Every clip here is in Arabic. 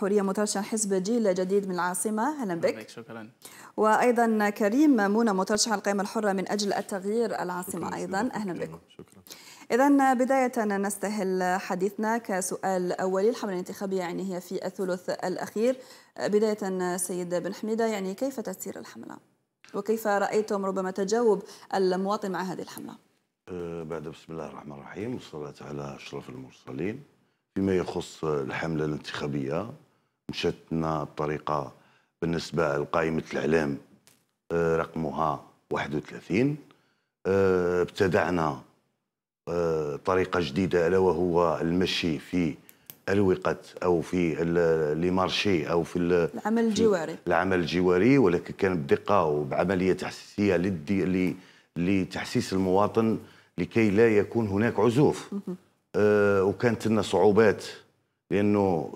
حورية مترشح حزب جيل جديد من العاصمة أهلا بك شكرا وأيضا كريم مونة مترشح القائمة الحرة من أجل التغيير العاصمة أيضا أهلا بك شكرا إذا بداية نستهل حديثنا كسؤال أولي الحملة الانتخابية يعني هي في الثلث الأخير بداية سيد بن حميدة يعني كيف تسير الحملة وكيف رأيتم ربما تجاوب المواطن مع هذه الحملة أه، بعد بسم الله الرحمن الرحيم والصلاة على أشرف المرسلين فيما يخص الحملة الانتخابية مشتنا الطريقه بالنسبه لقائمه الاعلام آه، رقمها 31 آه، ابتدعنا آه، طريقه جديده الا وهو المشي في الوقت او في لي مارشي او في العمل الجواري العمل الجواري ولكن كان بدقه وبعمليه تحسيسيه للدي لتحسيس المواطن لكي لا يكون هناك عزوف آه وكانت لنا صعوبات لانه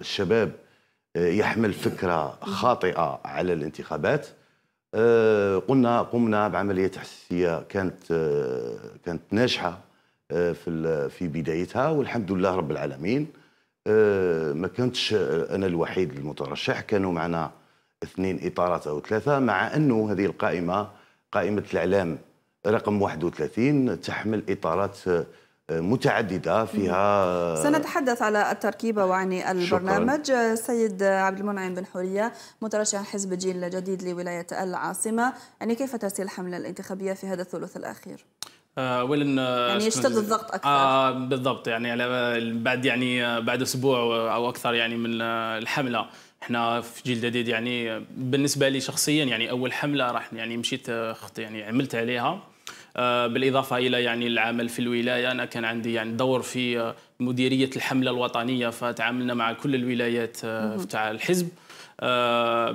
الشباب يحمل فكره خاطئه على الانتخابات آه، قلنا قمنا بعمليه تحسيسيه كانت آه، كانت ناجحه آه، في في بدايتها والحمد لله رب العالمين ما كنتش انا الوحيد المترشح كانوا معنا اثنين اطارات او ثلاثه مع انه هذه القائمه قائمه الاعلام رقم 31 تحمل اطارات متعدده فيها سنتحدث على التركيبه وعن البرنامج شكراً. سيد عبد المنعم بن حوريه مترشح حزب الجيل الجديد لولايه العاصمه يعني كيف تسير الحمله الانتخابيه في هذا الثلث الاخير؟ اولا آه، يعني يشتد الضغط اكثر آه بالضبط يعني بعد يعني بعد اسبوع او اكثر يعني من الحمله احنا في جيل جديد يعني بالنسبه لي شخصيا يعني اول حمله راح يعني مشيت آه، يعني عملت عليها آه، بالاضافه الى يعني العمل في الولايه انا كان عندي يعني دور في آه، مديريه الحمله الوطنيه فتعاملنا مع كل الولايات آه، تاع الحزب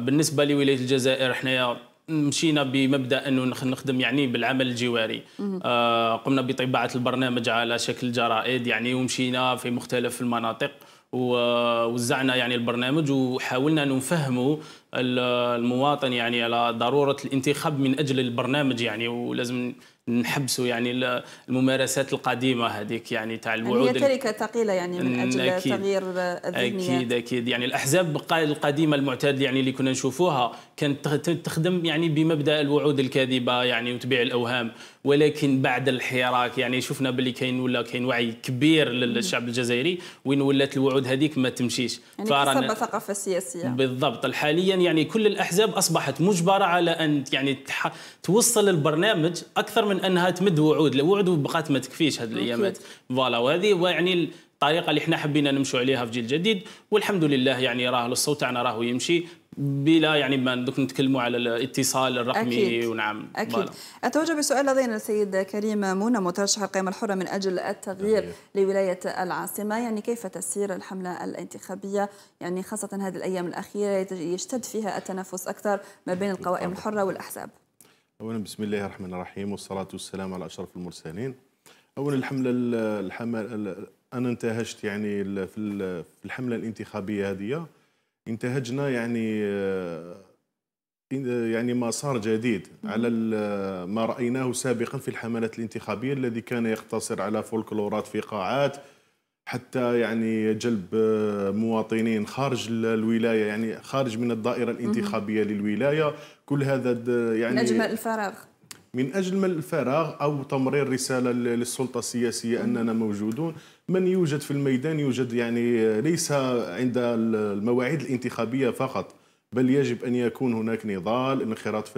بالنسبه لولايه الجزائر حنايا مشينا بمبدا انه نخدم يعني بالعمل الجواري آه قمنا بطباعه البرنامج على شكل جرائد يعني ومشينا في مختلف المناطق ووزعنا يعني البرنامج وحاولنا نفهموا المواطن يعني على ضروره الانتخاب من اجل البرنامج يعني ولازم نحبسوا يعني الممارسات القديمه هذيك يعني تاع الوعود هي تركه ثقيله يعني من أمم، اجل أكيد تغيير الذهنيه اكيد اكيد يعني الاحزاب القديمه المعتاده يعني اللي كنا نشوفوها كانت تخدم يعني بمبدا الوعود الكاذبه يعني وتبيع الاوهام ولكن بعد الحراك يعني شفنا باللي كاين ولا كاين وعي كبير أمم. للشعب الجزائري وين ولات الوعود هذيك ما تمشيش يعني فرانا ثقافة سياسية بالضبط حاليا الان يعني كل الاحزاب اصبحت مجبره على ان يعني تح... توصل البرنامج اكثر من انها تمد وعود، الوعود بقات ما تكفيش هذه الايامات فوالا وهذه ويعني الطريقه اللي احنا حبينا نمشوا عليها في جيل جديد والحمد لله يعني راه الصوت تاعنا راهو يمشي بلا يعني ما نتكلموا على الاتصال الرقمي أكيد. ونعم أكيد بالا. أتوجه بسؤال لدينا السيد كريم منى مترشح القيمة الحرة من أجل التغيير أكيد. لولاية العاصمة يعني كيف تسير الحملة الانتخابية يعني خاصة هذه الأيام الأخيرة يشتد فيها التنافس أكثر ما بين القوائم الحرة والأحزاب أولا بسم الله الرحمن الرحيم والصلاة والسلام على أشرف المرسلين أولا الحملة الحمل أنا انتهشت يعني في الحملة الانتخابية هذه انتهجنا يعني آه، يعني مسار جديد على آه، ما رايناه سابقا في الحملات الانتخابيه الذي كان يقتصر على فولكلورات في قاعات حتى يعني جلب آه، مواطنين خارج الولايه يعني خارج من الدائره الانتخابيه للولايه كل هذا يعني من اجل الفراغ من أجل الفراغ أو تمرير رسالة للسلطة السياسية أننا موجودون من يوجد في الميدان يوجد يعني ليس عند المواعيد الانتخابية فقط بل يجب ان يكون هناك نضال انخراط في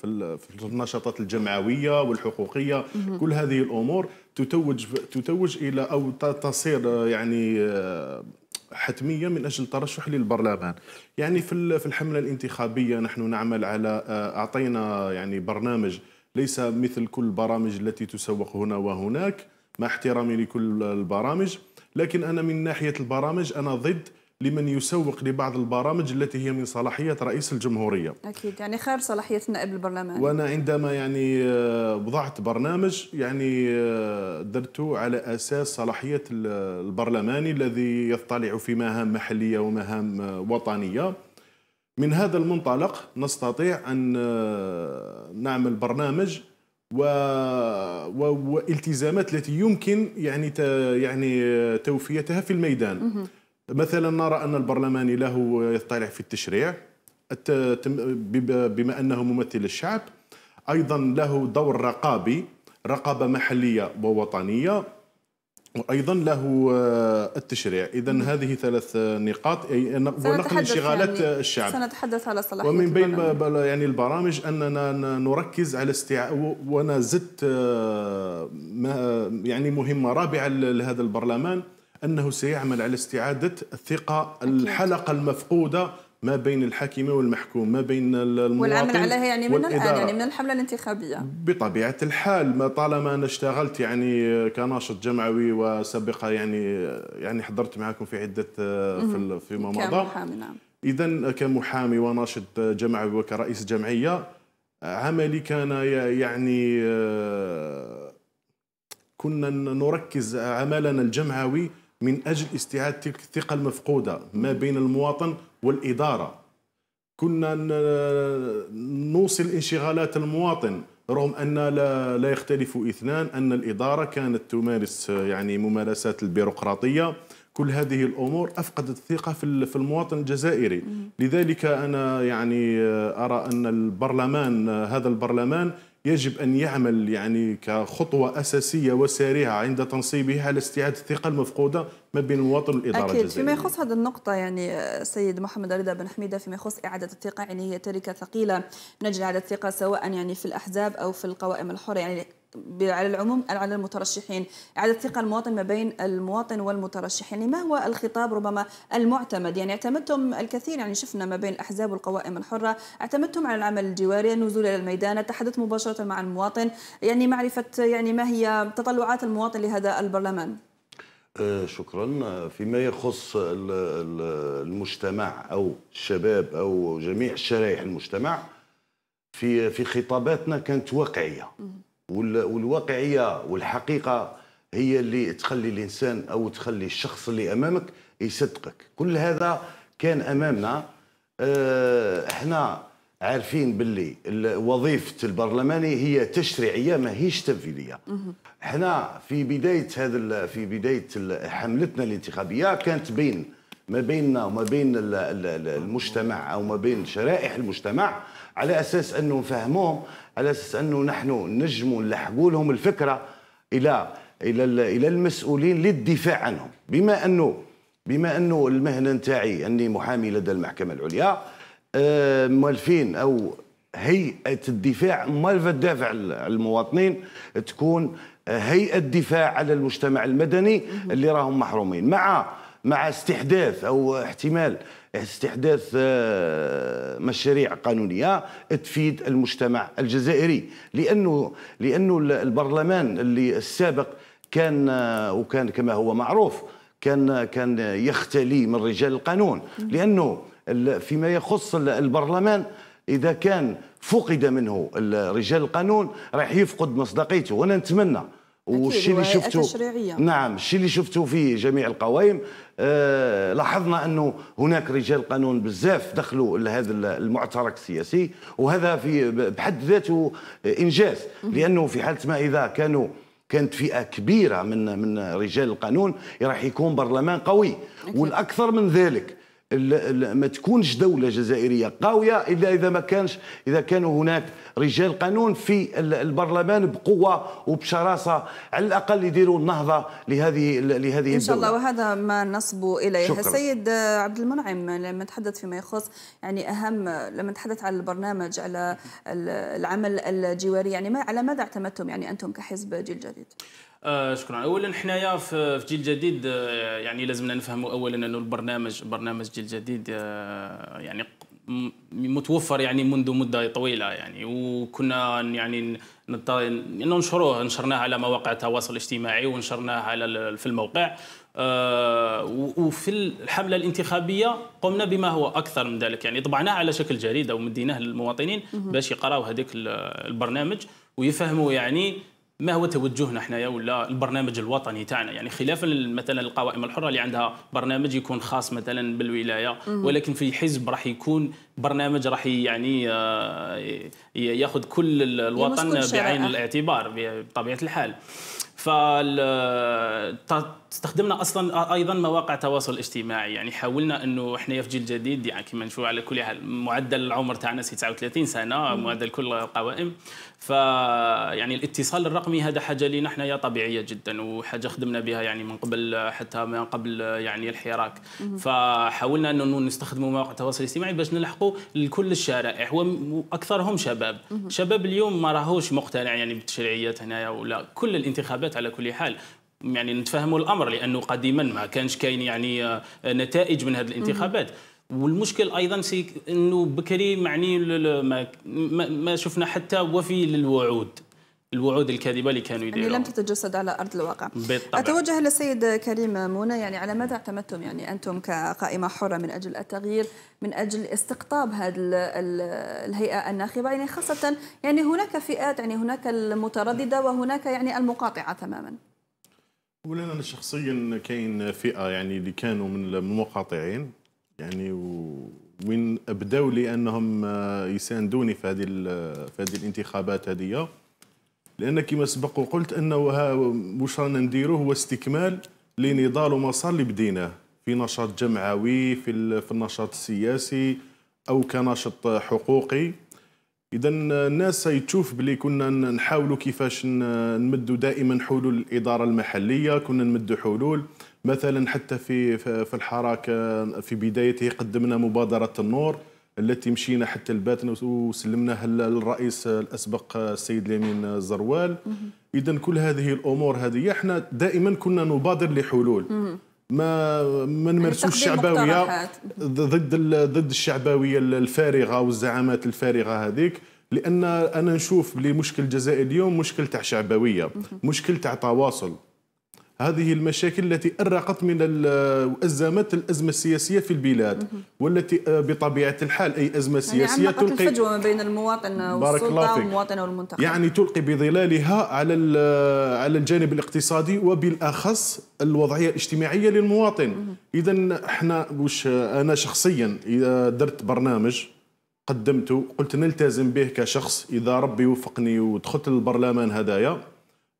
في, في النشاطات الجمعويه والحقوقيه كل هذه الامور تتوج تتوج الى او تصير يعني آه، حتميه من اجل الترشح للبرلمان يعني في في الحمله الانتخابيه نحن نعمل على آه، اعطينا يعني برنامج ليس مثل كل البرامج التي تسوق هنا وهناك مع احترامي لكل البرامج لكن انا من ناحيه البرامج انا ضد لمن يسوق لبعض البرامج التي هي من صلاحية رئيس الجمهورية أكيد يعني خارج صلاحية نائب البرلمان وأنا عندما يعني وضعت آه، برنامج يعني آه، درته على أساس صلاحية البرلماني الذي يطلع في مهام محلية ومهام آه، وطنية من هذا المنطلق نستطيع أن نعمل برنامج و... و... والتزامات التي يمكن يعني ت... يعني توفيتها في الميدان مثلا نرى أن البرلماني له يطلع في التشريع بما أنه ممثل الشعب أيضا له دور رقابي رقابة محلية ووطنية وأيضا له آه، التشريع إذا هذه ثلاث نقاط ونقل يعني- انشغالات يعني الشعب سنتحدث على صلاحية ومن بين البرامج. يعني البرامج أننا نركز على استع وأنا زدت آه، يعني مهمة رابعة لهذا البرلمان أنه سيعمل على استعادة الثقة الحلقة المفقودة ما بين الحاكم والمحكوم ما بين المواطن والعمل عليها يعني من الان يعني من الحمله الانتخابيه بطبيعه الحال ما طالما انا اشتغلت يعني كناشط جمعوي وسبق يعني يعني حضرت معكم في عده آه، في فيما مضى كمحامي نعم اذا كمحامي وناشط جمعوي وكرئيس جمعيه عملي كان يعني آه، كنا نركز عملنا الجمعوي من أجل استعادة تلك الثقة المفقودة ما بين المواطن والإدارة كنا نوصل انشغالات المواطن رغم ان لا, لا يختلف اثنان ان الاداره كانت تمارس يعني ممارسات البيروقراطيه كل هذه الامور افقدت الثقه في المواطن الجزائري لذلك انا يعني آه، ارى ان البرلمان هذا البرلمان يجب أن يعمل يعني كخطوة أساسية وسريعة عند تنصيبه على استعادة الثقة المفقودة ما بين المواطن والإدارة أكيد الجزائرية. فيما يخص هذه النقطة يعني سيد محمد رضا بن حميدة فيما يخص إعادة الثقة يعني هي تركة ثقيلة من أجل إعادة الثقة سواء يعني في الأحزاب أو في القوائم الحرة يعني على العموم على المترشحين إعادة ثقة المواطن ما بين المواطن والمترشحين يعني ما هو الخطاب ربما المعتمد يعني اعتمدتم الكثير يعني شفنا ما بين الأحزاب والقوائم الحرة اعتمدتم على العمل الجواري النزول إلى الميدان التحدث مباشرة مع المواطن يعني معرفة يعني ما هي تطلعات المواطن لهذا البرلمان أه، شكرا فيما يخص المجتمع او الشباب او جميع شرائح المجتمع في في خطاباتنا كانت واقعيه والواقعيه والحقيقه هي اللي تخلي الانسان او تخلي الشخص اللي امامك يصدقك كل هذا كان امامنا آه، احنا عارفين باللي وظيفه البرلماني هي تشريعيه ما هيش تنفيذيه احنا في بدايه هذا في بدايه حملتنا الانتخابيه كانت بين ما بيننا وما بين المجتمع او ما بين شرائح المجتمع على اساس انه نفهموهم على اساس انه نحن نجموا نلحقوا لهم الفكره الى الى الى المسؤولين للدفاع عنهم بما انه بما انه المهنه نتاعي اني محامي لدى المحكمه العليا آه، مالفين او هيئه الدفاع مالفه تدافع المواطنين تكون آه، هيئه دفاع على المجتمع المدني اللي راهم محرومين مع مع استحداث او احتمال استحداث آه، مشاريع قانونيه تفيد المجتمع الجزائري لانه لانه البرلمان اللي السابق كان آه، وكان كما هو معروف كان كان يختلي من رجال القانون لانه فيما يخص البرلمان اذا كان فقد منه رجال القانون راح يفقد مصداقيته وانا نتمنى والشيء اللي شفته نعم الشيء اللي شفته في جميع القوائم آه لاحظنا انه هناك رجال قانون بزاف دخلوا لهذا المعترك السياسي وهذا في بحد ذاته انجاز لانه في حاله ما اذا كانوا كانت فئه كبيره من من رجال القانون راح يكون برلمان قوي والاكثر من ذلك ما تكونش دوله جزائريه قاويه الا اذا ما كانش اذا كانوا هناك رجال قانون في البرلمان بقوه وبشراسه على الاقل يديروا النهضه لهذه لهذه الدوله. ان شاء الله وهذا ما نصب اليه شكرا. السيد عبد المنعم لما تحدث فيما يخص يعني اهم لما تحدث على البرنامج على العمل الجواري يعني ما على ماذا اعتمدتم يعني انتم كحزب جيل جديد؟ آه شكرا اولا حنايا في, جيل جديد آه، يعني لازمنا نفهموا اولا انه البرنامج برنامج جيل جديد آه، يعني متوفر يعني منذ مده طويله يعني وكنا يعني ننشروه نشرناه على مواقع التواصل الاجتماعي ونشرناه على في الموقع آه، وفي الحمله الانتخابيه قمنا بما هو اكثر من ذلك يعني طبعناه على شكل جريده ومديناه للمواطنين باش يقراوا هذاك البرنامج ويفهموا يعني ما هو توجهنا احنا ولا البرنامج الوطني تاعنا يعني خلافا مثلا القوائم الحره اللي عندها برنامج يكون خاص مثلا بالولايه ولكن في حزب راح يكون برنامج راح يعني آه، ياخذ كل الوطن بعين الاعتبار بطبيعه الحال فاستخدمنا اصلا ايضا مواقع تواصل اجتماعي يعني حاولنا انه احنا في جيل جديد يعني كما نشوف على كل حال معدل العمر تاعنا 39 سنه معدل كل القوائم ف يعني الاتصال الرقمي هذا حاجه لنا حنايا طبيعيه جدا وحاجه خدمنا بها يعني من قبل حتى من قبل يعني الحراك فحاولنا انه نستخدموا مواقع التواصل الاجتماعي باش نلحقوا لكل الشرائح واكثرهم شباب شباب اليوم ما راهوش مقتنع يعني بالتشريعيات هنايا ولا كل الانتخابات الانتخابات على كل حال يعني نتفهموا الامر لانه قديما ما كانش كاين يعني آه، نتائج من هذه الانتخابات والمشكل ايضا سي انه بكري معني ما, شفنا حتى وفي للوعود الوعود الكاذبه اللي كانوا يديروها يعني لم تتجسد على ارض الواقع بالطبع. اتوجه للسيد كريم منى يعني على ماذا اعتمدتم يعني انتم كقائمه حره من اجل التغيير من اجل استقطاب هذه الهيئه الناخبه يعني خاصه يعني هناك فئات يعني هناك المتردده وهناك يعني المقاطعه تماما اولا انا شخصيا كاين فئه يعني اللي كانوا من المقاطعين يعني و... وين ابداوا لي انهم يساندوني في هذه في هذه الانتخابات هذه لان كما سبق وقلت انه واش رانا نديرو هو استكمال لنضال ومسار اللي بديناه في نشاط جمعوي في في النشاط السياسي او كنشاط حقوقي اذا الناس تشوف بلي كنا نحاولوا كيفاش نمدوا دائما حلول الاداره المحليه كنا نمدوا حلول مثلا حتى في في الحراك في بدايته قدمنا مبادره النور التي مشينا حتى لباتنا وسلمناها للرئيس الاسبق السيد اليمين الزروال اذا كل هذه الامور هذه احنا دائما كنا نبادر لحلول ما ما يعني نمارسوش الشعبويه ضد ضد الشعبويه الفارغه والزعامات الفارغه هذيك لان انا نشوف بلي مشكل الجزائر اليوم مشكل تاع شعبويه مشكل تاع تواصل هذه المشاكل التي أرقت من الأزمات الأزمة السياسية في البلاد والتي آه، بطبيعة الحال أي أزمة يعني سياسية يعني تلقي الفجوة ما بين المواطن والسلطة والمواطن والمنتخب يعني تلقي بظلالها على على الجانب الاقتصادي وبالأخص الوضعية الاجتماعية للمواطن إذا احنا وش أنا شخصيا إذا درت برنامج قدمته قلت نلتزم به كشخص إذا ربي وفقني ودخلت للبرلمان هدايا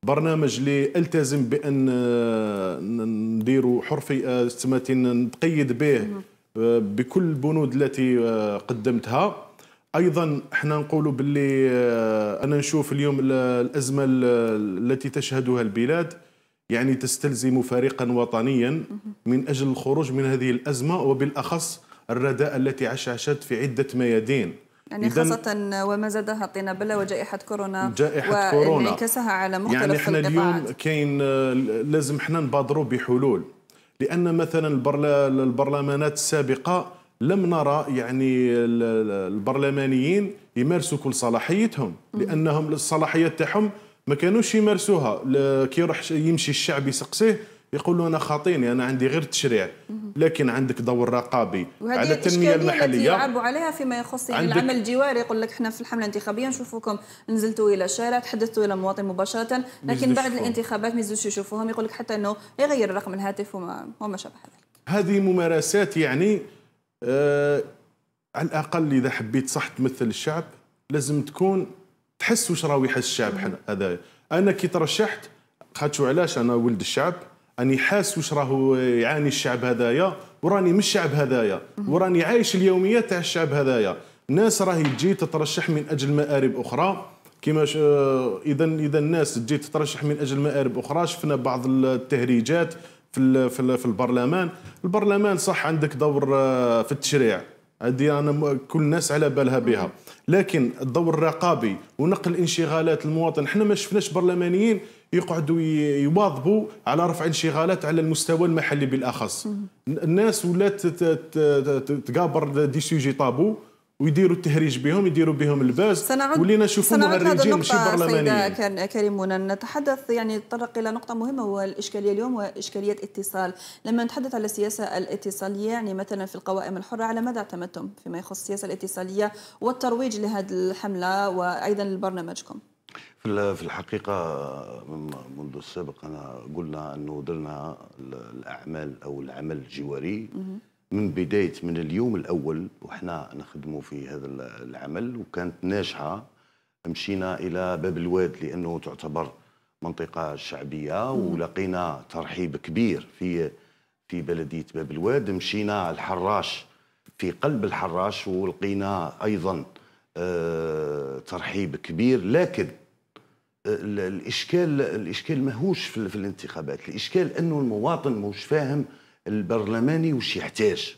برنامج اللي التزم بان آه، نديروا حرفي تماثيل نقيد به آه، بكل البنود التي آه، قدمتها ايضا احنا نقولوا باللي انا نشوف اليوم الازمه التي تشهدها البلاد يعني تستلزم فريقا وطنيا من اجل الخروج من هذه الازمه وبالاخص الرداء التي عشعشت في عده ميادين يعني خاصة وما زادها الطنابلة وجائحة كورونا جائحة كورونا وانعكاسها على مختلف يعني احنا القطاعات. اليوم كاين آه، لازم احنا نبادروا بحلول لأن مثلا البرلمانات السابقة لم نرى يعني البرلمانيين يمارسوا كل صلاحيتهم لأنهم الصلاحيات تاعهم ما كانوش يمارسوها كي يروح يمشي الشعب يسقسيه يقولوا انا خاطيني انا عندي غير تشريع لكن عندك دور رقابي على التنميه المحليه التي يلعبوا عليها فيما يخص يعني العمل الجواري يقول لك احنا في الحمله الانتخابيه نشوفوكم نزلتوا الى الشارع تحدثتوا الى مواطن مباشره لكن بعد الانتخابات ما يزوش يشوفوهم يقول لك حتى انه يغير رقم الهاتف وما, وما شابه ذلك هذه ممارسات يعني آه على الاقل اذا حبيت صح تمثل الشعب لازم تكون تحس واش راهو يحس الشعب هذا انا كي ترشحت خاطش علاش انا ولد الشعب راني حاس واش راهو يعاني الشعب هذايا وراني من الشعب هذايا وراني عايش اليوميات تاع الشعب هذايا ناس راهي تجي تترشح من اجل مآرب اخرى كما اذا آه، اذا الناس تجي تترشح من اجل مآرب اخرى شفنا بعض التهريجات في في البرلمان البرلمان صح عندك دور آه، في التشريع هذه انا كل الناس على بالها بها لكن الدور الرقابي ونقل انشغالات المواطن احنا ما شفناش برلمانيين يقعدوا يواظبوا على رفع انشغالات على المستوى المحلي بالاخص الناس ولات تقابر دي سوجي طابو ويديروا التهريج بهم يديروا بهم الباز سنعود ولينا نشوفوا مهرجين ماشي برلمانيين كريم منى نتحدث يعني نتطرق الى نقطه مهمه وهو الاشكاليه اليوم واشكاليه اتصال لما نتحدث على السياسه الاتصاليه يعني مثلا في القوائم الحره على ماذا اعتمدتم فيما يخص السياسه الاتصاليه والترويج لهذه الحمله وايضا لبرنامجكم في الحقيقة منذ السابق أنا قلنا أنه درنا الأعمال أو العمل الجواري من بدايه من اليوم الاول وحنا نخدموا في هذا العمل وكانت ناجحه مشينا الى باب الواد لانه تعتبر منطقه شعبيه ولقينا ترحيب كبير في في بلديه باب الواد مشينا الحراش في قلب الحراش ولقينا ايضا آه، ترحيب كبير لكن آه، الاشكال الاشكال ماهوش في الانتخابات الاشكال انه المواطن مش فاهم البرلماني وش يحتاج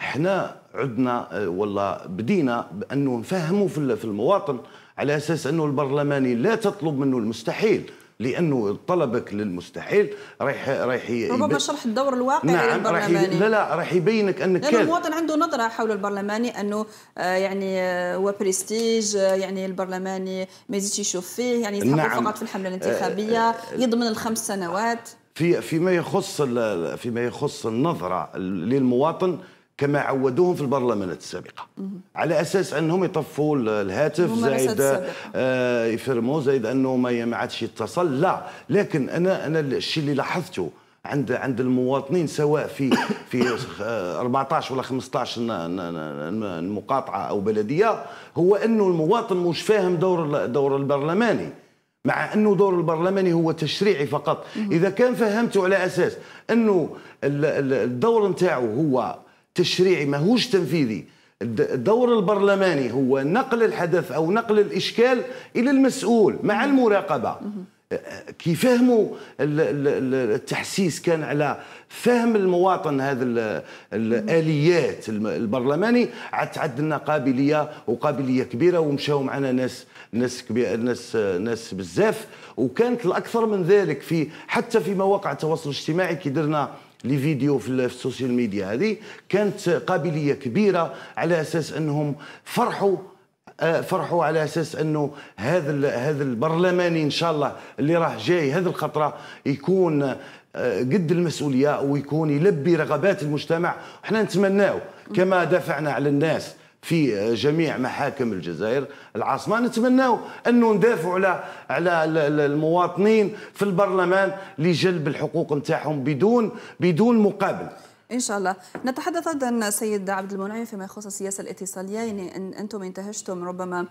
احنا عدنا آه، والله بدينا بانه نفهموا في المواطن على اساس انه البرلماني لا تطلب منه المستحيل لانه طلبك للمستحيل رايح رايح ربما شرح الدور الواقعي نعم للبرلماني لا لا راح يبينك انك لان المواطن عنده نظره حول البرلماني انه آه، يعني آه، هو بريستيج يعني البرلماني ما يزيدش يشوف فيه يعني يتحكم نعم. فقط في الحمله الانتخابيه يضمن الخمس سنوات في فيما يخص فيما يخص النظره للمواطن كما عودوهم في البرلمانات السابقه على اساس انهم يطفوا الهاتف زائد آه يفرموا زائد انه ما عادش يتصل لا لكن انا انا الشيء اللي لاحظته عند عند المواطنين سواء في في 14 آه، ولا 15 مقاطعه او بلديه هو انه المواطن مش فاهم دور دور البرلماني مع انه دور البرلماني هو تشريعي فقط اذا كان فهمته على اساس انه الدور نتاعو هو تشريعي ماهوش تنفيذي الدور البرلماني هو نقل الحدث او نقل الاشكال الى المسؤول مع المراقبه كي فهموا التحسيس كان على فهم المواطن هذا الاليات البرلماني عاد تعدلنا قابليه وقابليه كبيره ومشاو معنا ناس ناس كبير ناس ناس بزاف وكانت الاكثر من ذلك في حتى في مواقع التواصل الاجتماعي كي درنا لي فيديو في السوشيال ميديا هذه كانت قابليه كبيره على اساس انهم فرحوا فرحوا على اساس انه هذا هذا البرلماني ان شاء الله اللي راه جاي هذه الخطره يكون آه، قد المسؤوليه ويكون يلبي رغبات المجتمع احنا نتمناو كما دافعنا على الناس في آه، جميع محاكم الجزائر العاصمه نتمناو انه ندافعوا على على المواطنين في البرلمان لجلب الحقوق نتاعهم بدون بدون مقابل ان شاء الله نتحدث ايضا سيد عبد المنعم فيما يخص السياسه الاتصاليه يعني إن انتم انتهجتم ربما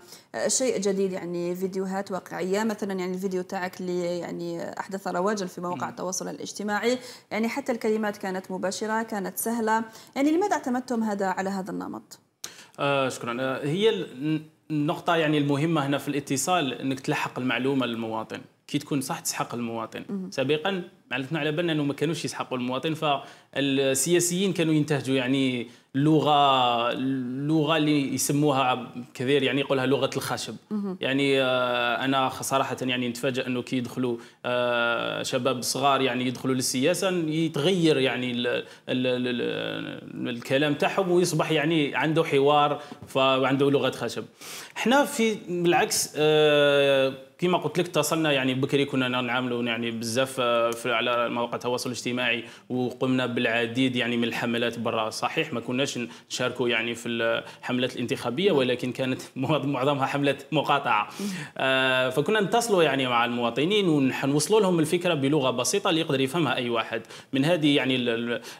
شيء جديد يعني فيديوهات واقعيه مثلا يعني الفيديو تاعك اللي يعني احدث رواجا في مواقع التواصل الاجتماعي يعني حتى الكلمات كانت مباشره كانت سهله يعني لماذا اعتمدتم هذا على هذا النمط آه شكرا آه، هي النقطة يعني المهمة هنا في الاتصال انك تلحق المعلومة للمواطن كي تكون صح تسحق المواطن سابقا معناتنا على بالنا انه ما كانوش يسحقوا المواطن فالسياسيين كانوا ينتهجوا يعني لغه لغه اللي يسموها كثير يعني يقولها لغه الخشب يعني آه، انا صراحه يعني نتفاجئ انه كي يدخلوا آه، شباب صغار يعني يدخلوا للسياسه يتغير يعني الـ الـ الـ الكلام تاعهم ويصبح يعني عنده حوار فعنده لغه خشب احنا في بالعكس آه، كما قلت لك اتصلنا يعني بكري كنا نعملوا يعني بزاف في على مواقع التواصل الاجتماعي وقمنا بالعديد يعني من الحملات برا صحيح ما كناش نشاركوا يعني في الحملات الانتخابيه ولكن كانت معظمها حملات مقاطعه آه، فكنا نتصلوا يعني مع المواطنين ونوصلوا لهم الفكره بلغه بسيطه اللي يقدر يفهمها اي واحد من هذه يعني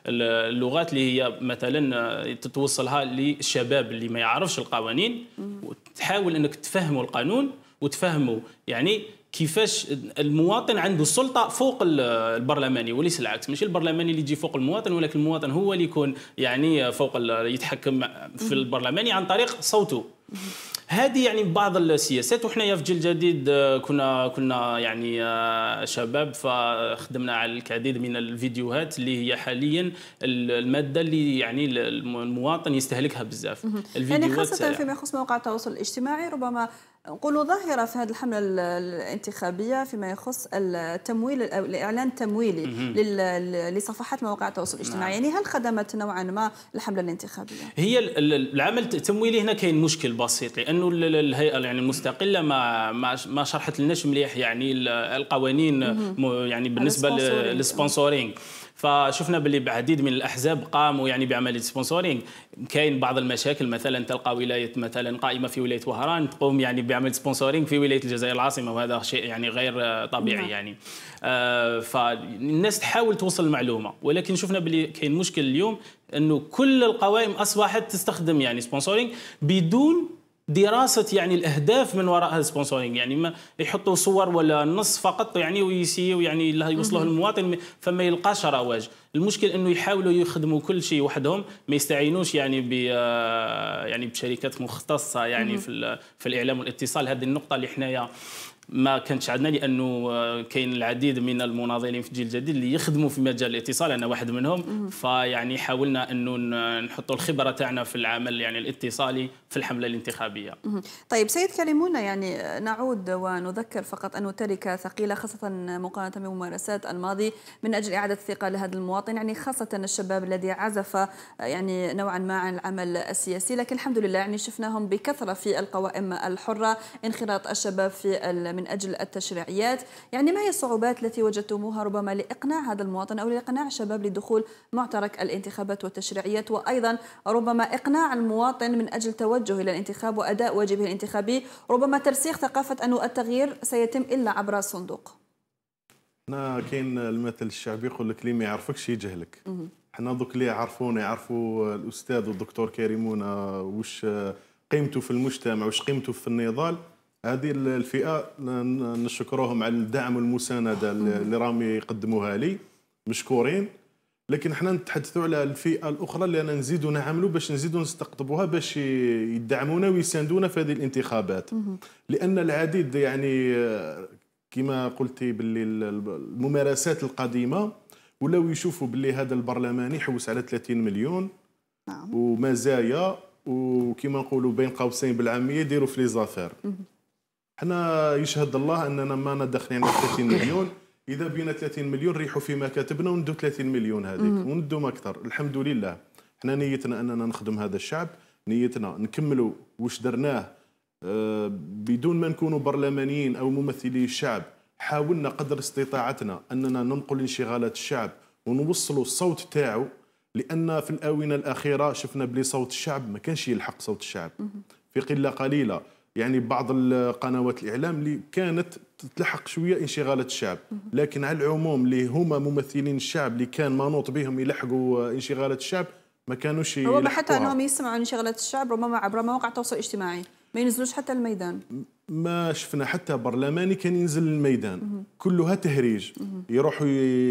اللغات اللي هي مثلا توصلها للشباب اللي ما يعرفش القوانين وتحاول انك تفهموا القانون وتفهموا يعني كيفاش المواطن عنده سلطه فوق البرلماني وليس العكس ماشي البرلماني اللي يجي فوق المواطن ولكن المواطن هو اللي يكون يعني فوق يتحكم في البرلماني عن طريق صوته هذه يعني بعض السياسات وحنايا في جيل جديد آه، كنا كنا يعني آه، شباب فخدمنا على الكثير من الفيديوهات اللي هي حاليا الماده اللي يعني المواطن يستهلكها بزاف يعني الفيديوهات يعني خاصه آه، فيما يخص مواقع التواصل الاجتماعي ربما نقولوا ظاهرة في هذه الحملة الانتخابية فيما يخص التمويل الإعلان التمويلي لصفحات مواقع التواصل الاجتماعي نعم. يعني هل خدمت نوعا ما الحملة الانتخابية؟ هي العمل التمويلي هنا كاين مشكل البسيط لانه الهيئه يعني المستقله ما ما شرحت لناش مليح يعني القوانين يعني بالنسبه للسبونسورينغ فشفنا باللي بعديد من الاحزاب قاموا يعني بعمليه سبونسورينغ كاين بعض المشاكل مثلا تلقى ولايه مثلا قائمه في ولايه وهران تقوم يعني بعمل سبونسورينغ في ولايه الجزائر العاصمه وهذا شيء يعني غير طبيعي نعم. يعني آه فالناس تحاول توصل المعلومه ولكن شفنا باللي كاين مشكل اليوم انه كل القوائم اصبحت تستخدم يعني سبونسورينغ بدون دراسه يعني الاهداف من وراء السبونسورينغ يعني ما يحطوا صور ولا نص فقط يعني ويسيو يعني لا يوصلوه للمواطن فما يلقاش رواج المشكل انه يحاولوا يخدموا كل شيء وحدهم ما يستعينوش يعني ب يعني بشركات مختصه يعني في في الاعلام والاتصال هذه النقطه اللي حنايا ما كانش عندنا لانه آه، كاين العديد من المناضلين في الجيل الجديد اللي يخدموا في مجال الاتصال انا واحد منهم فيعني حاولنا انه نحطوا الخبره تاعنا في العمل يعني الاتصالي في الحمله الانتخابيه. طيب سيد كلمونا يعني نعود ونذكر فقط انه تركه ثقيله خاصه مقارنه بممارسات الماضي من اجل اعاده الثقه لهذا المواطن يعني خاصه الشباب الذي عزف آه، يعني نوعا ما عن العمل السياسي لكن الحمد لله يعني شفناهم بكثره في القوائم الحره انخراط الشباب في من أجل التشريعيات يعني ما هي الصعوبات التي وجدتموها ربما لإقناع هذا المواطن أو لإقناع الشباب لدخول معترك الانتخابات والتشريعيات وأيضا ربما إقناع المواطن من أجل توجه إلى الانتخاب وأداء واجبه الانتخابي ربما ترسيخ ثقافة أن التغيير سيتم إلا عبر الصندوق انا كاين المثل الشعبي يقول لك اللي ما يعرفكش يجهلك حنا دوك اللي يعرفونا يعرفوا الاستاذ والدكتور كريمونا واش قيمته في المجتمع واش قيمته في النضال هذه الفئه نشكرهم على الدعم والمسانده اللي راهم يقدموها لي مشكورين لكن حنا نتحدثوا على الفئه الاخرى اللي انا نزيدوا نعملوا باش نزيدوا نستقطبوها باش يدعمونا ويساندونا في هذه الانتخابات لان العديد يعني كما قلتي باللي الممارسات القديمه ولاو يشوفوا باللي هذا البرلماني حوس على 30 مليون نعم. ومزايا وكما نقولوا بين قوسين بالعاميه يديروا في لي زافير حنا يشهد الله اننا ما داخلين على 30 مليون اذا بينا 30 مليون ريحوا في مكاتبنا وندوا 30 مليون هذيك وندوا اكثر الحمد لله حنا نيتنا اننا نخدم هذا الشعب نيتنا نكملوا واش درناه آه، بدون ما نكونوا برلمانيين او ممثلي الشعب حاولنا قدر استطاعتنا اننا ننقل انشغالات الشعب ونوصلوا الصوت تاعو لان في الاونه الاخيره شفنا بلي صوت الشعب ما كانش يلحق صوت الشعب في قله قليله يعني بعض القنوات الاعلام اللي كانت تلحق شويه انشغالات الشعب لكن على العموم اللي هما ممثلين الشعب اللي كان منوط بهم يلحقوا انشغالات الشعب ما كانوش ربما حتى انهم يسمعوا انشغالات الشعب ربما عبر مواقع التواصل الاجتماعي ما ينزلوش حتى الميدان ما شفنا حتى برلماني كان ينزل للميدان مه. كلها تهريج مه. يروحوا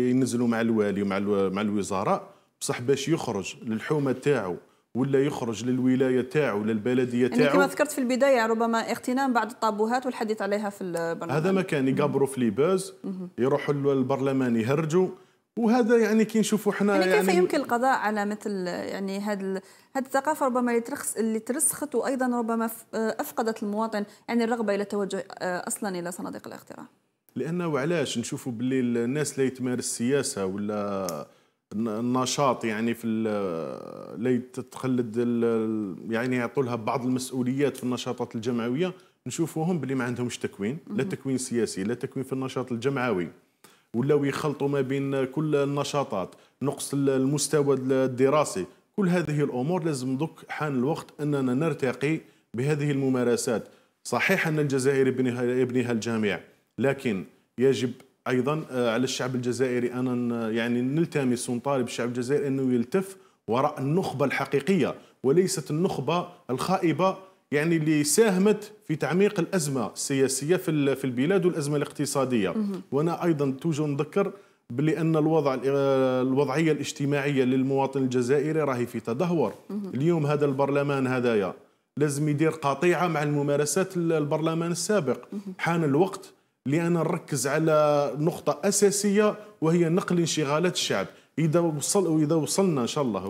ينزلوا مع الوالي ومع مع الوزراء بصح باش يخرج للحومه تاعو ولا يخرج للولايه تاعو للبلديه يعني تاعو يعني كما ذكرت في البدايه ربما اغتنام بعض الطابوهات والحديث عليها في البرلمان هذا ما كان يقبروا في ليباز يروحوا للبرلمان يهرجوا وهذا يعني كي نشوفوا حنا يعني, يعني كيف يمكن القضاء على مثل يعني هذا هذه الثقافه ربما اللي ترخص اللي ترسخت وايضا ربما افقدت المواطن يعني الرغبه الى التوجه آه، اصلا الى صناديق الاقتراع لانه علاش نشوفوا باللي الناس لا يتمارس السياسه ولا النشاط يعني في اللي تخلد يعني يعطوا لها بعض المسؤوليات في النشاطات الجمعويه نشوفوهم باللي ما عندهمش تكوين لا تكوين سياسي لا تكوين في النشاط الجمعوي ولاو يخلطوا ما بين كل النشاطات نقص المستوى الدراسي كل هذه الامور لازم دوك حان الوقت اننا نرتقي بهذه الممارسات صحيح ان الجزائر يبنيها, يبنيها الجميع لكن يجب ايضا آه، على الشعب الجزائري انا آه، يعني نلتمس ونطالب الشعب الجزائري انه يلتف وراء النخبه الحقيقيه وليست النخبه الخائبه يعني اللي ساهمت في تعميق الازمه السياسيه في في البلاد والازمه الاقتصاديه وانا ايضا توجو نذكر بلي ان الوضع آه، الوضعيه الاجتماعيه للمواطن الجزائري راهي في تدهور اليوم هذا البرلمان هذايا لازم يدير قطيعه مع الممارسات البرلمان السابق حان الوقت لأن نركز على نقطة أساسية وهي نقل انشغالات الشعب إذا وصل وإذا وصلنا إن شاء الله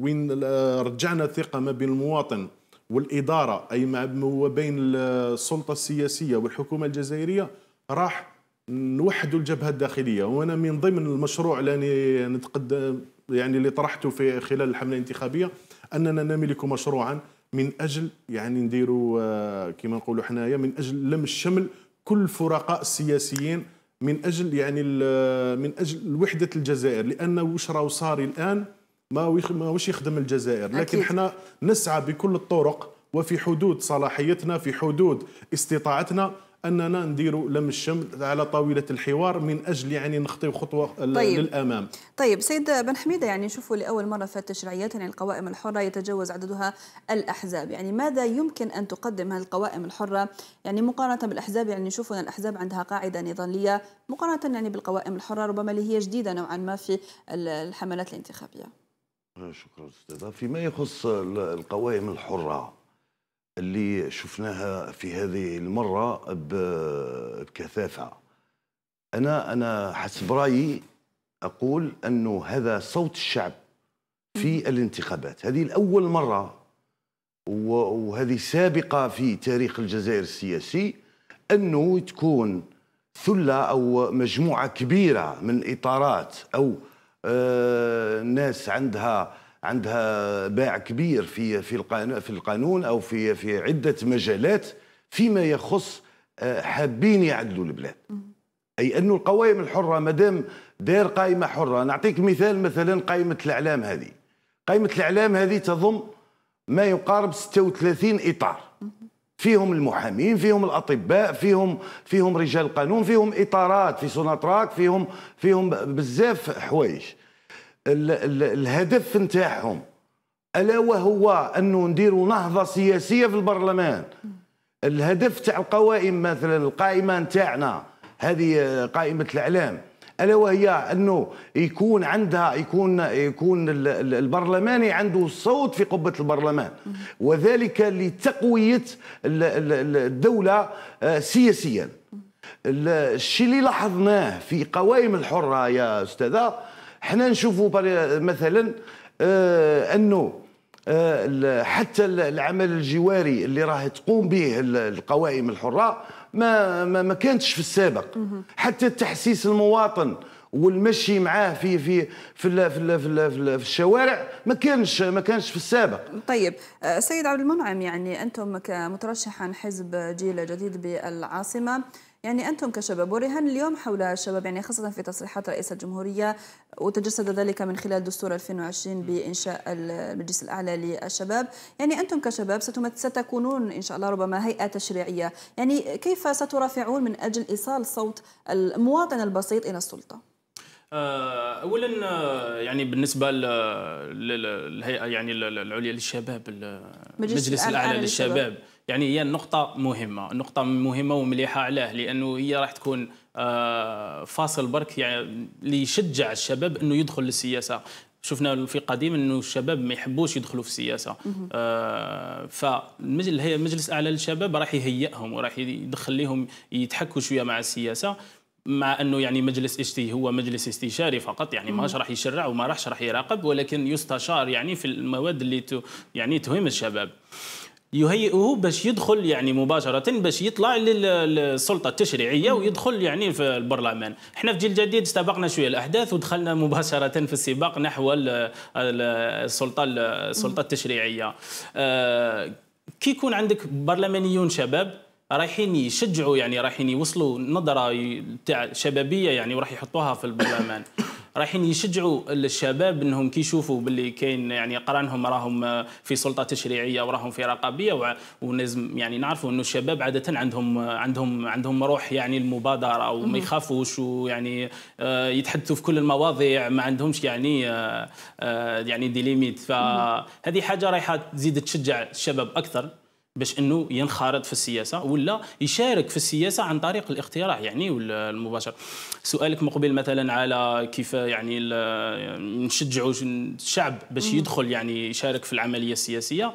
وين رجعنا الثقة ما بين المواطن والإدارة أي ما بين السلطة السياسية والحكومة الجزائرية راح نوحدوا الجبهة الداخلية وأنا من ضمن المشروع اللي نتقدم يعني اللي طرحته في خلال الحملة الانتخابية أننا نملك مشروعا من أجل يعني نديروا آه، كما نقولوا حنايا من أجل لم الشمل كل الفرقاء السياسيين من اجل يعني من اجل وحده الجزائر لان واش راهو صاري الان ما واش يخدم الجزائر لكن حنا احنا نسعى بكل الطرق وفي حدود صلاحيتنا في حدود استطاعتنا اننا نديروا لم الشمل على طاوله الحوار من اجل يعني نخطي خطوه طيب. للامام. طيب سيد بن حميده يعني نشوفوا لاول مره في التشريعيات يعني القوائم الحره يتجاوز عددها الاحزاب، يعني ماذا يمكن ان تقدم هذه القوائم الحره يعني مقارنه بالاحزاب يعني نشوف ان الاحزاب عندها قاعده نضاليه مقارنه يعني بالقوائم الحره ربما اللي هي جديده نوعا ما في الحملات الانتخابيه. شكرا استاذه، فيما يخص القوائم الحره اللي شفناها في هذه المرة بكثافة أنا أنا حسب رأيي أقول أنه هذا صوت الشعب في الانتخابات هذه الأول مرة وهذه سابقة في تاريخ الجزائر السياسي أنه تكون ثلة أو مجموعة كبيرة من إطارات أو آه، ناس عندها عندها باع كبير في في في القانون او في في عده مجالات فيما يخص آه، حابين يعدلوا البلاد اي انه القوائم الحره مادام دار قائمه حره نعطيك مثال مثلا قائمه الاعلام هذه قائمه الاعلام هذه تضم ما يقارب 36 اطار فيهم المحامين فيهم الاطباء فيهم فيهم رجال القانون فيهم اطارات في سوناتراك فيهم فيهم بزاف حوايج الهدف نتاعهم الا وهو انه نديروا نهضه سياسيه في البرلمان الهدف تاع القوائم مثلا القائمه نتاعنا هذه قائمه الاعلام الا وهي انه يكون عندها يكون يكون البرلماني عنده صوت في قبه البرلمان وذلك لتقويه الدوله آه، سياسيا الشيء اللي لاحظناه في قوائم الحره يا استاذه حنا نشوفوا مثلا آه، انه آه، حتى العمل الجواري اللي راه تقوم به القوائم الحره ما ما, ما كانتش في السابق حتى تحسيس المواطن والمشي معاه في في في في في, في, في الشوارع ما كانش ما كانش في السابق طيب آه، سيد عبد المنعم يعني انتم كمترشح عن حزب جيل جديد بالعاصمه يعني أنتم كشباب ورهان اليوم حول الشباب يعني خاصة في تصريحات رئيس الجمهورية وتجسد ذلك من خلال دستور 2020 بإنشاء المجلس الأعلى للشباب يعني أنتم كشباب ستكونون إن شاء الله ربما هيئة تشريعية يعني كيف سترافعون من أجل إيصال صوت المواطن البسيط إلى السلطة؟ آه، اولا آه، يعني بالنسبه للهيئه يعني العليا للشباب المجلس الاعلى للشباب يعني هي نقطه مهمه نقطه مهمه ومليحه علاه لانه هي راح تكون آه، فاصل برك يعني اللي يشجع الشباب انه يدخل للسياسه شفنا في قديم انه الشباب ما يحبوش يدخلوا في السياسه آه فالمجلس الاعلى للشباب راح يهيئهم وراح يدخل لهم يتحكوا شويه مع السياسه مع انه يعني مجلس اشتي هو مجلس استشاري فقط يعني ماهوش راح يشرع وما راحش راح يراقب ولكن يستشار يعني في المواد اللي يعني تهم الشباب يهيئه باش يدخل يعني مباشرة باش يطلع للسلطة التشريعية ويدخل يعني في البرلمان احنا في جيل جديد سبقنا شوية الأحداث ودخلنا مباشرة في السباق نحو السلطة السلطة التشريعية آه، كي يكون عندك برلمانيون شباب رايحين يشجعوا يعني رايحين يوصلوا نظره تاع شبابيه يعني وراح يحطوها في البرلمان رايحين يشجعوا الشباب انهم كي يشوفوا باللي كاين يعني قرانهم راهم في سلطه تشريعيه وراهم في رقابيه ولازم يعني نعرفوا انه الشباب عاده عندهم عندهم عندهم روح يعني المبادره وما يخافوش ويعني آه، يتحدثوا في كل المواضيع ما عندهمش يعني آه، آه، يعني ديليميت فهذه حاجه رايحه تزيد تشجع الشباب اكثر باش انه ينخرط في السياسه ولا يشارك في السياسه عن طريق الاقتراع يعني المباشر سؤالك مقبل مثلا على كيف يعني نشجعوا الشعب باش يدخل يعني يشارك في العمليه السياسيه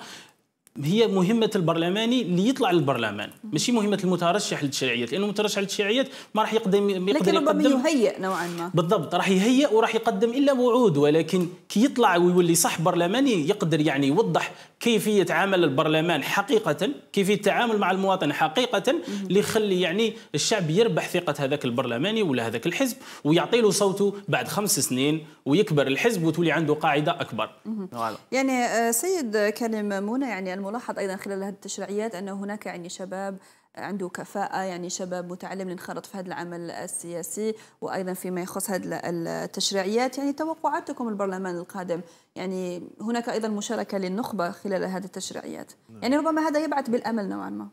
هي مهمة البرلماني اللي يطلع للبرلمان ماشي مهمة المترشح للتشريعيات لأنه المترشح للتشريعيات ما راح يقدم لكن ربما يهيئ نوعا ما بالضبط راح يهيئ وراح يقدم إلا وعود ولكن كي يطلع ويولي صح برلماني يقدر يعني يوضح كيفية عمل البرلمان حقيقة كيفية التعامل مع المواطن حقيقة اللي يخلي يعني الشعب يربح ثقة هذاك البرلماني ولا هذاك الحزب ويعطي له صوته بعد خمس سنين ويكبر الحزب وتولي عنده قاعدة أكبر نعم. يعني آه، سيد كلمة منى يعني الملاحظ أيضا خلال هذه التشريعيات أن هناك يعني شباب عنده كفاءة يعني شباب متعلم لانخرط في هذا العمل السياسي وأيضا فيما يخص هذه التشريعيات يعني توقعاتكم البرلمان القادم يعني هناك أيضا مشاركة للنخبة خلال هذه التشريعيات نعم. يعني ربما هذا يبعث بالأمل نوعا ما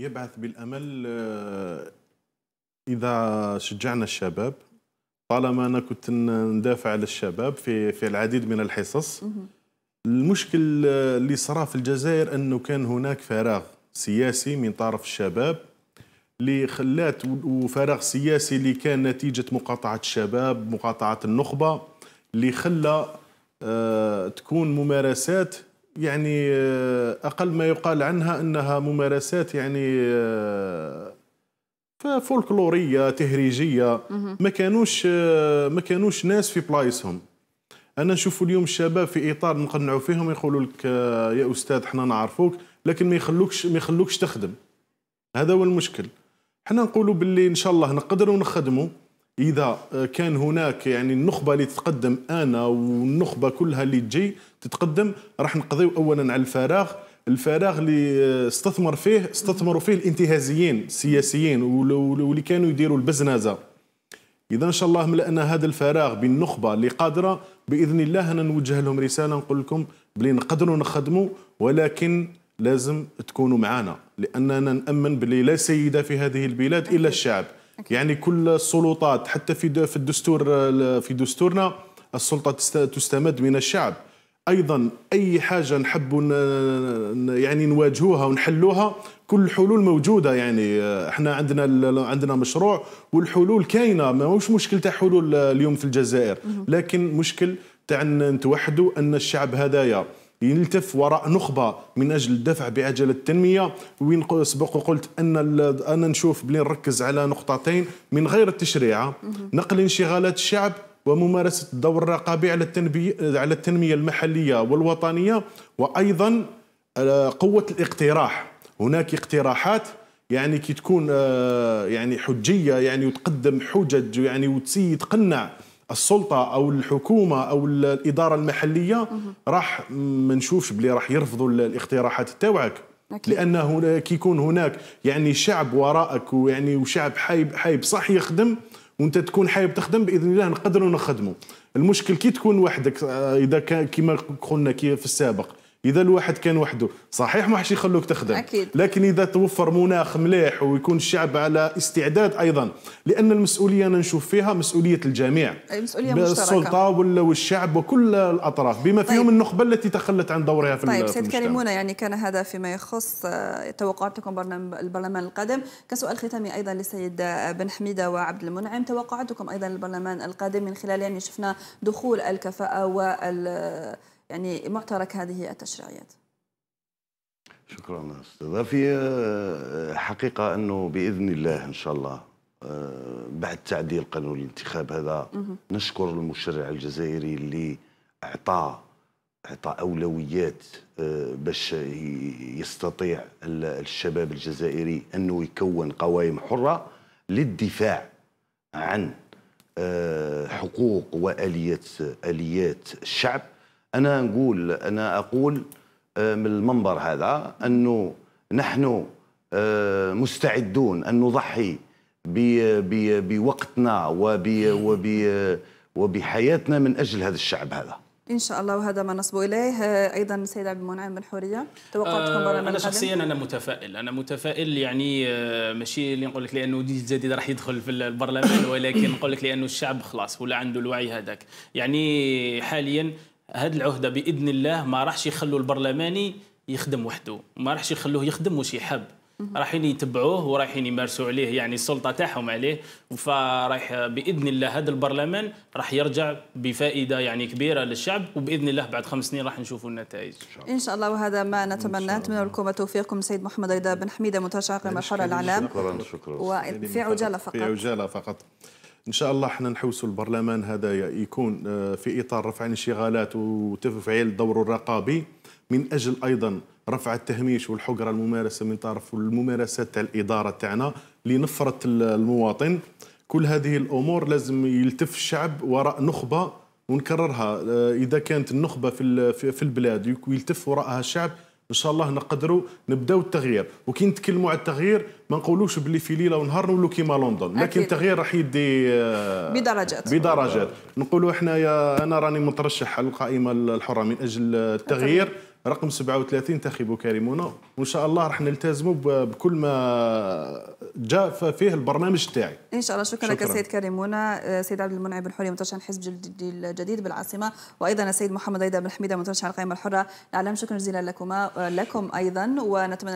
يبعث بالأمل آه، إذا شجعنا الشباب طالما أنا كنت ندافع على الشباب في في العديد من الحصص المشكل اللي صرا في الجزائر انه كان هناك فراغ سياسي من طرف الشباب اللي خلات وفراغ سياسي اللي كان نتيجه مقاطعه الشباب مقاطعه النخبه اللي خلى آه، تكون ممارسات يعني آه، اقل ما يقال عنها انها ممارسات يعني آه، فولكلوريه تهريجيه ما كانوش ما كانوش ناس في بلايصهم انا نشوف اليوم الشباب في اطار نقنعوا فيهم يقولوا لك آه، يا استاذ حنا نعرفوك لكن ما يخلوكش ما يخلوكش تخدم هذا هو المشكل حنا نقولوا باللي ان شاء الله نقدروا نخدموا اذا آه، كان هناك يعني النخبه اللي تتقدم انا والنخبه كلها اللي تجي تتقدم راح نقضيو اولا على الفراغ الفراغ اللي آه، استثمر فيه استثمروا فيه الانتهازيين السياسيين واللي كانوا يديروا البزنازه اذا ان شاء الله ملأنا هذا الفراغ بالنخبه اللي قادره باذن الله انا نوجه لهم رساله نقول لكم بلي نقدروا نخدموا ولكن لازم تكونوا معنا لاننا نامن بلي لا سيده في هذه البلاد الا الشعب يعني كل السلطات حتى في في الدستور في دستورنا السلطه تستمد من الشعب ايضا اي حاجه نحبوا يعني نواجهوها ونحلوها كل الحلول موجوده يعني احنا عندنا عندنا مشروع والحلول كاينه ماهوش مشكل تاع حلول اليوم في الجزائر لكن مشكل تاع نتوحدوا ان الشعب هذايا يلتف وراء نخبة من أجل الدفع بعجلة التنمية وين سبق وقلت أن أنا نشوف بلي نركز على نقطتين من غير التشريع نقل انشغالات الشعب وممارسه الدور الرقابي على التنميه على التنميه المحليه والوطنيه وايضا آه، قوه الاقتراح هناك اقتراحات يعني كي تكون آه، يعني حجيه يعني وتقدم حجج يعني وتسي تقنع السلطه او الحكومه او الاداره المحليه راح ما نشوفش بلي راح يرفضوا الاقتراحات تاوعك لانه كي يكون هناك يعني شعب وراءك ويعني وشعب حايب حايب صح يخدم وانت تكون حابب تخدم باذن الله نقدروا نخدموا المشكل كي تكون وحدك آه، اذا كان كما قلنا كي في السابق اذا الواحد كان وحده صحيح ما حش يخلوك تخدم أكيد. لكن اذا توفر مناخ مليح ويكون الشعب على استعداد ايضا لان المسؤوليه انا نشوف فيها مسؤوليه الجميع مسؤوليه السلطه والشعب وكل الاطراف بما طيب. فيهم طيب. النخبه التي تخلت عن دورها في طيب سيد كريمونا يعني كان هذا فيما يخص آه، توقعاتكم البرلمان القادم كسؤال ختامي ايضا للسيد آه، بن حميده وعبد المنعم توقعاتكم ايضا للبرلمان القادم من خلال يعني شفنا دخول الكفاءه وال يعني معترك هذه التشريعات شكرا استاذه في آه، حقيقه انه باذن الله ان شاء الله آه، بعد تعديل قانون الانتخاب هذا نشكر المشرع الجزائري اللي اعطى اعطى اولويات آه، باش يستطيع الشباب الجزائري انه يكون قوائم حره للدفاع عن حقوق واليات اليات الشعب انا نقول انا اقول آه، من المنبر هذا انه نحن آه، مستعدون ان نضحي بوقتنا وبحياتنا من اجل هذا الشعب هذا ان شاء الله وهذا ما نصب اليه آه، ايضا السيد عبد المنعم الحوريه توقعتكم آه انا شخصيا انا متفائل انا متفائل يعني ماشي اللي نقول لك لانه جديد راح يدخل في البرلمان ولكن نقول لك لانه الشعب خلاص ولا عنده الوعي هذاك يعني حاليا هذه العهده باذن الله ما راحش يخلوا البرلماني يخدم وحده ما راحش يخلوه يخدم واش يحب رايحين يتبعوه ورايحين يمارسوا عليه يعني السلطه تاعهم عليه فرايح باذن الله هذا البرلمان راح يرجع بفائده يعني كبيره للشعب وباذن الله بعد خمس سنين راح نشوفوا النتائج ان شاء الله وهذا ما نتمناه نتمنى لكم توفيقكم سيد محمد رضا بن حميده متشاقم عقل الحر شكرا شكرا وفي عجاله فقط في عجاله فقط ان شاء الله حنا نحوسوا البرلمان هذا يكون آه، في اطار رفع الانشغالات وتفعيل الدور الرقابي من اجل ايضا رفع التهميش والحقره الممارسه من طرف الممارسات تاع الاداره تاعنا لنفره المواطن كل هذه الامور لازم يلتف الشعب وراء نخبه ونكررها آه، اذا كانت النخبه في في البلاد يلتف وراءها الشعب ان شاء الله نقدروا نبداو التغيير وكي نتكلموا على التغيير ما نقولوش بلي في ليله ونهار نولوا كيما لندن لكن التغيير راح يدي آه، بدرجات بدرجات نقولوا حنايا انا راني مترشح على القائمه الحره من اجل التغيير رقم 37 تخيب كريمنا وان شاء الله راح نلتزموا بكل ما جاء فيه البرنامج تاعي ان شاء الله شكرا لك السيد كريمونا آه، سيد عبد المنعم حوري مترشح الحزب الجديد بالعاصمه وايضا السيد محمد ايضا بن حميده مترشح القائمه الحره الاعلام شكرا جزيلا لكما لكم ايضا ونتمنى